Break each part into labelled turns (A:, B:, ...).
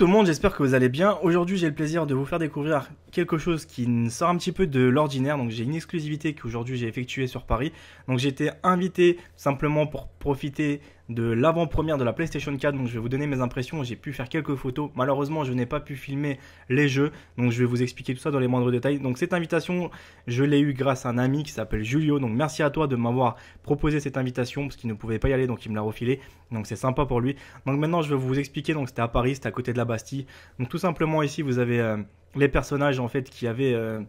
A: tout le monde, j'espère que vous allez bien. Aujourd'hui j'ai le plaisir de vous faire découvrir quelque chose qui sort un petit peu de l'ordinaire. Donc j'ai une exclusivité qu'aujourd'hui j'ai effectuée sur Paris. Donc j'ai été invité simplement pour profiter de l'avant-première de la PlayStation 4. Donc je vais vous donner mes impressions. J'ai pu faire quelques photos. Malheureusement, je n'ai pas pu filmer les jeux. Donc je vais vous expliquer tout ça dans les moindres détails. Donc cette invitation, je l'ai eue grâce à un ami qui s'appelle Julio. Donc merci à toi de m'avoir proposé cette invitation parce qu'il ne pouvait pas y aller. Donc il me l'a refilé. Donc c'est sympa pour lui. Donc maintenant, je vais vous expliquer. Donc c'était à Paris, c'était à côté de la Bastille. Donc tout simplement ici, vous avez euh, les personnages en fait qui avaient... Euh,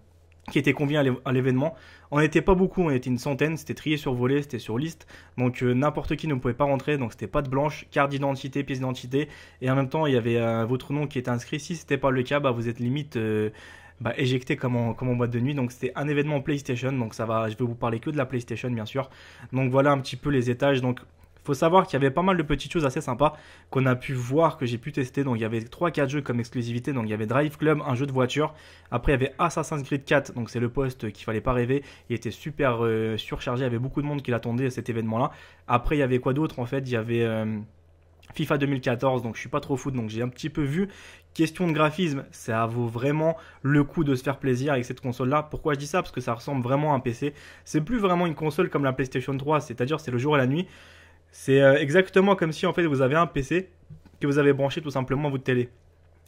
A: qui était conviés à l'événement. On n'était pas beaucoup, on était une centaine, c'était trié sur volet, c'était sur liste, donc euh, n'importe qui ne pouvait pas rentrer, donc c'était pas de blanche, carte d'identité, pièce d'identité, et en même temps il y avait euh, votre nom qui était inscrit, si c'était pas le cas, bah, vous êtes limite euh, bah, éjecté comme en, comme en boîte de nuit, donc c'était un événement PlayStation, donc ça va, je vais vous parler que de la PlayStation bien sûr, donc voilà un petit peu les étages, donc faut savoir qu'il y avait pas mal de petites choses assez sympas qu'on a pu voir, que j'ai pu tester. Donc il y avait 3-4 jeux comme exclusivité. Donc il y avait Drive Club, un jeu de voiture. Après il y avait Assassin's Creed 4, donc c'est le poste qu'il fallait pas rêver. Il était super euh, surchargé, il y avait beaucoup de monde qui l'attendait à cet événement-là. Après il y avait quoi d'autre en fait Il y avait... Euh, FIFA 2014, donc je suis pas trop foot, donc j'ai un petit peu vu. Question de graphisme, ça vaut vraiment le coup de se faire plaisir avec cette console-là. Pourquoi je dis ça Parce que ça ressemble vraiment à un PC. C'est plus vraiment une console comme la PlayStation 3, c'est-à-dire c'est le jour et la nuit. C'est euh, exactement comme si en fait vous avez un PC que vous avez branché tout simplement à votre télé.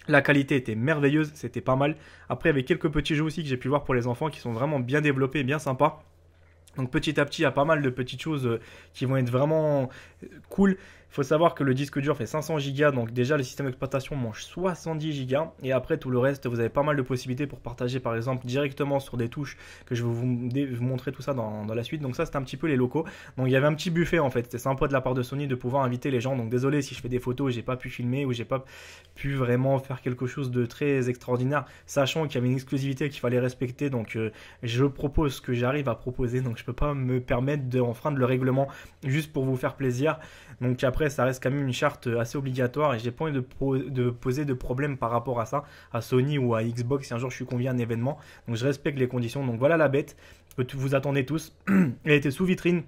A: La qualité était merveilleuse, c'était pas mal. Après, il y avait quelques petits jeux aussi que j'ai pu voir pour les enfants qui sont vraiment bien développés, bien sympas. Donc petit à petit, il y a pas mal de petites choses euh, qui vont être vraiment euh, cool faut savoir que le disque dur fait 500 Go, donc déjà le système d'exploitation mange 70 Go, et après tout le reste, vous avez pas mal de possibilités pour partager par exemple directement sur des touches, que je vais vous, montrer tout ça dans, la suite. Donc ça, c'était un petit peu les locaux. Donc il y avait un petit buffet en fait, c'était sympa de la part de Sony de pouvoir inviter les gens. Donc désolé si je fais des photos, j'ai pas pu filmer ou j'ai pas pu vraiment faire quelque chose de très extraordinaire, sachant qu'il y avait une exclusivité qu'il fallait respecter. Donc euh, je propose ce que j'arrive à proposer, donc je peux pas me permettre d'enfreindre le règlement juste pour vous faire plaisir. Donc après ça reste quand même une charte assez obligatoire et j'ai pas envie de, de poser de problème par rapport à ça, à Sony ou à Xbox si un jour je suis convié à un événement. Donc je respecte les conditions. Donc voilà la bête vous attendez tous. Elle était sous vitrine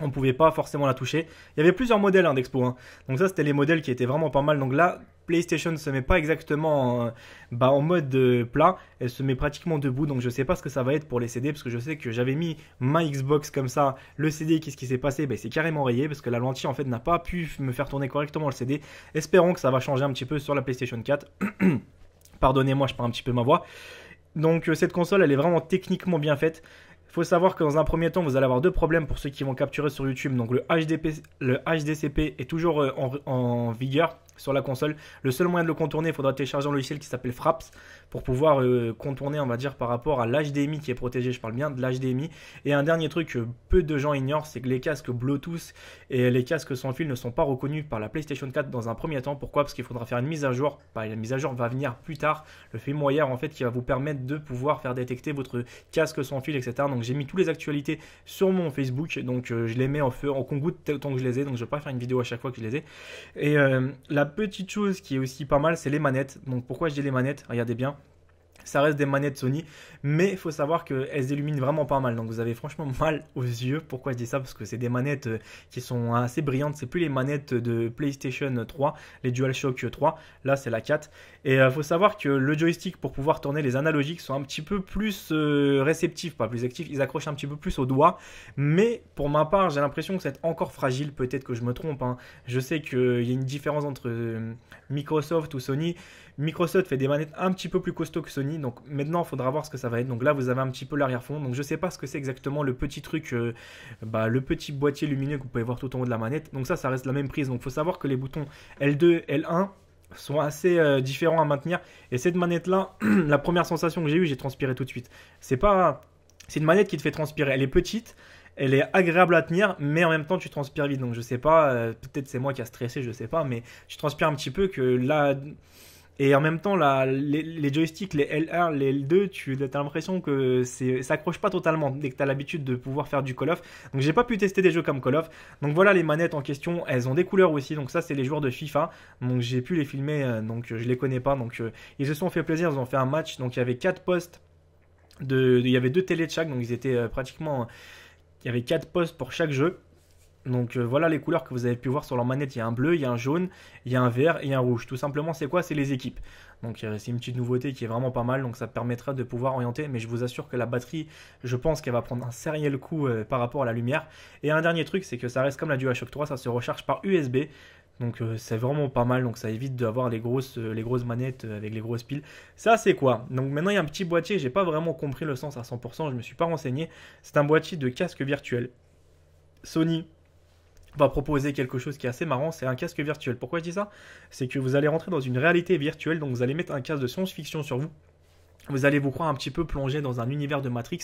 A: on ne pouvait pas forcément la toucher. Il y avait plusieurs modèles hein, d'Expo. Hein. Donc ça, c'était les modèles qui étaient vraiment pas mal. Donc là, PlayStation se met pas exactement en, bah, en mode euh, plat. Elle se met pratiquement debout. Donc je sais pas ce que ça va être pour les CD. Parce que je sais que j'avais mis ma Xbox comme ça. Le CD, qu'est-ce qui s'est passé bah, C'est carrément rayé. Parce que la lentille, en fait, n'a pas pu me faire tourner correctement le CD. Espérons que ça va changer un petit peu sur la PlayStation 4. Pardonnez-moi, je prends un petit peu ma voix. Donc euh, cette console, elle est vraiment techniquement bien faite faut savoir que dans un premier temps, vous allez avoir deux problèmes pour ceux qui vont capturer sur YouTube. Donc le, HDP, le HDCP est toujours euh, en vigueur sur la console. Le seul moyen de le contourner, il faudra télécharger un logiciel qui s'appelle Fraps pour pouvoir euh, contourner, on va dire, par rapport à l'HDMI qui est protégé. Je parle bien de l'HDMI. Et un dernier truc que peu de gens ignorent, c'est que les casques Bluetooth et les casques sans fil ne sont pas reconnus par la PlayStation 4 dans un premier temps. Pourquoi Parce qu'il faudra faire une mise à jour. Bah, la mise à jour va venir plus tard. Le film wire, en fait, qui va vous permettre de pouvoir faire détecter votre casque sans fil, etc. Donc j'ai mis toutes les actualités sur mon Facebook. Donc euh, je les mets en feu, en congoût tant que je les ai. Donc je ne vais pas faire une vidéo à chaque fois que je les ai. Et euh, la petite chose qui est aussi pas mal, c'est les manettes. Donc pourquoi je dis les manettes Regardez bien, ça reste des manettes Sony, mais il faut savoir qu'elles illuminent vraiment pas mal. Donc vous avez franchement mal aux yeux. Pourquoi je dis ça Parce que c'est des manettes euh, qui sont assez brillantes. C'est plus les manettes de PlayStation 3, les DualShock 3. Là, c'est la 4. Et il euh, faut savoir que le joystick pour pouvoir tourner les analogiques sont un petit peu plus euh, réceptifs, pas plus actifs. Ils accrochent un petit peu plus au doigt. Mais pour ma part, j'ai l'impression que c'est encore fragile. Peut-être que je me trompe. Hein. Je sais qu'il y a une différence entre Microsoft ou Sony. Microsoft fait des manettes un petit peu plus costauds que Sony donc maintenant, il faudra voir ce que ça va être. Donc là, vous avez un petit peu l'arrière-fond. Donc je sais pas ce que c'est exactement le petit truc, euh, bah, le petit boîtier lumineux que vous pouvez voir tout en haut de la manette. Donc ça, ça reste la même prise. Donc il faut savoir que les boutons L2, L1 sont assez euh, différents à maintenir. Et cette manette-là, la première sensation que j'ai eue, j'ai transpiré tout de suite. C'est pas, c'est une manette qui te fait transpirer. Elle est petite elle est agréable à tenir, mais en même temps tu transpires vite. Donc je sais pas, euh, peut-être c'est moi qui a stressé, je sais pas, mais tu transpires un petit peu que là, et en même temps, la, les, joysticks, les L1, les L2, tu as l'impression que c'est s'accroche pas totalement dès que tu as l'habitude de pouvoir faire du Call of. Donc j'ai pas pu tester des jeux comme Call of. Donc voilà les manettes en question, elles ont des couleurs aussi. Donc ça c'est les joueurs de FIFA. Donc j'ai pu les filmer euh, donc je les connais pas donc euh, ils se sont fait plaisir, ils ont fait un match. Donc il y avait quatre postes de, il y avait deux télés de chaque donc ils étaient euh, pratiquement il y avait quatre postes pour chaque jeu. Donc euh, voilà les couleurs que vous avez pu voir sur leur manette, il y a un bleu, il y a un jaune, il y a un vert et un rouge. Tout simplement c'est quoi C'est les équipes. Donc c'est une petite nouveauté qui est vraiment pas mal, donc ça permettra de pouvoir orienter, mais je vous assure que la batterie, je pense qu'elle va prendre un sérieux coup euh, par rapport à la lumière. Et un dernier truc, c'est que ça reste comme la DualShock 3, ça se recharge par USB. Donc euh, c'est vraiment pas mal, donc ça évite d'avoir les grosses, les grosses manettes avec les grosses piles. Ça c'est quoi Donc maintenant il y a un petit boîtier, j'ai pas vraiment compris le sens à 100%, je me suis pas renseigné. C'est un boîtier de casque virtuel. Sony va proposer quelque chose qui est assez marrant, c'est un casque virtuel. Pourquoi je dis ça C'est que vous allez rentrer dans une réalité virtuelle, donc vous allez mettre un casque de science-fiction sur vous. Vous allez vous croire un petit peu plongé dans un univers de Matrix.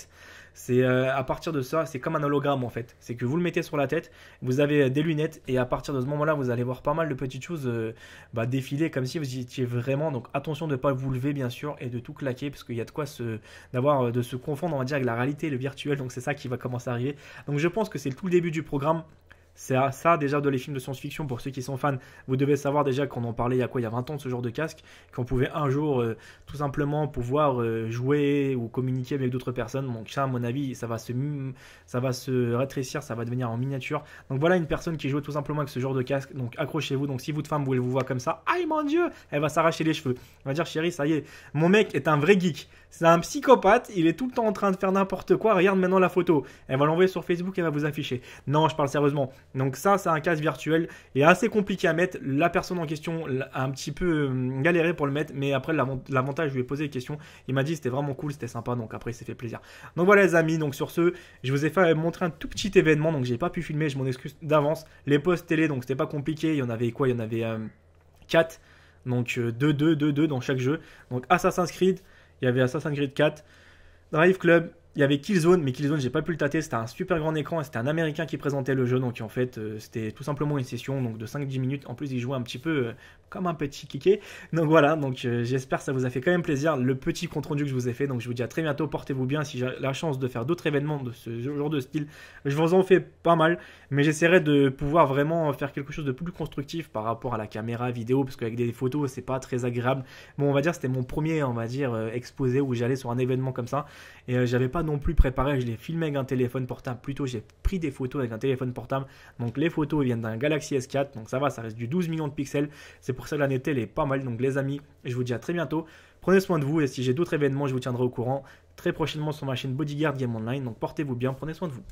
A: C'est euh, à partir de ça, c'est comme un hologramme en fait. C'est que vous le mettez sur la tête, vous avez euh, des lunettes et à partir de ce moment-là, vous allez voir pas mal de petites choses euh, bah, défiler comme si vous étiez vraiment. Donc attention de ne pas vous lever bien sûr et de tout claquer parce qu'il y a de quoi se d'avoir de se confondre on va dire avec la réalité le virtuel. Donc c'est ça qui va commencer à arriver. Donc je pense que c'est tout le début du programme. C'est ça déjà de les films de science-fiction. Pour ceux qui sont fans, vous devez savoir déjà qu'on en parlait il y a quoi, il y a 20 ans de ce genre de casque, qu'on pouvait un jour euh, tout simplement pouvoir euh, jouer ou communiquer avec d'autres personnes. Donc ça, à mon avis, ça va se, ça va se rétrécir, ça va devenir en miniature. Donc voilà une personne qui joue tout simplement avec ce genre de casque. Donc accrochez-vous. Donc si vous votre femme vous vous voit comme ça, aïe mon dieu, elle va s'arracher les cheveux. Elle va dire chérie, ça y est, mon mec est un vrai geek. C'est un psychopathe, il est tout le temps en train de faire n'importe quoi. Regarde maintenant la photo. Elle va l'envoyer sur Facebook, elle va vous afficher. Non, je parle sérieusement. Donc ça, c'est un casque virtuel et assez compliqué à mettre. La personne en question a un petit peu hum, galéré pour le mettre, mais après l'avantage, je lui ai posé des questions. Il m'a dit c'était vraiment cool, c'était sympa, donc après il s'est fait plaisir. Donc voilà les amis, donc sur ce, je vous ai fait montrer un tout petit événement, donc j'ai pas pu filmer, je m'en excuse d'avance. Les postes télé, donc c'était pas compliqué, il y en avait quoi Il y en avait 4, euh, donc 2, 2, 2, 2 dans chaque jeu. Donc Assassin's Creed, il y avait Assassin's Creed 4, Drive Club, il y avait Killzone, mais Killzone, j'ai pas pu le tâter. C'était un super grand écran et c'était un américain qui présentait le jeu. Donc en fait, euh, c'était tout simplement une session donc de 5-10 minutes. En plus, il jouait un petit peu euh, comme un petit kiké. Donc voilà, donc euh, j'espère que ça vous a fait quand même plaisir. Le petit compte rendu que je vous ai fait. Donc je vous dis à très bientôt. Portez-vous bien. Si j'ai la chance de faire d'autres événements de ce genre de style, je vous en fais pas mal. Mais j'essaierai de pouvoir vraiment faire quelque chose de plus constructif par rapport à la caméra vidéo. Parce qu'avec des photos, c'est pas très agréable. Bon, on va dire, c'était mon premier, on va dire, exposé où j'allais sur un événement comme ça. Et j'avais pas non plus préparé, je l'ai filmé avec un téléphone portable, plutôt j'ai pris des photos avec un téléphone portable. Donc les photos viennent d'un Galaxy S4, donc ça va, ça reste du 12 millions de pixels. C'est pour ça que la netteté est pas mal. Donc les amis, je vous dis à très bientôt. Prenez soin de vous et si j'ai d'autres événements, je vous tiendrai au courant très prochainement sur ma chaîne Bodyguard Game Online. Donc portez-vous bien, prenez soin de vous.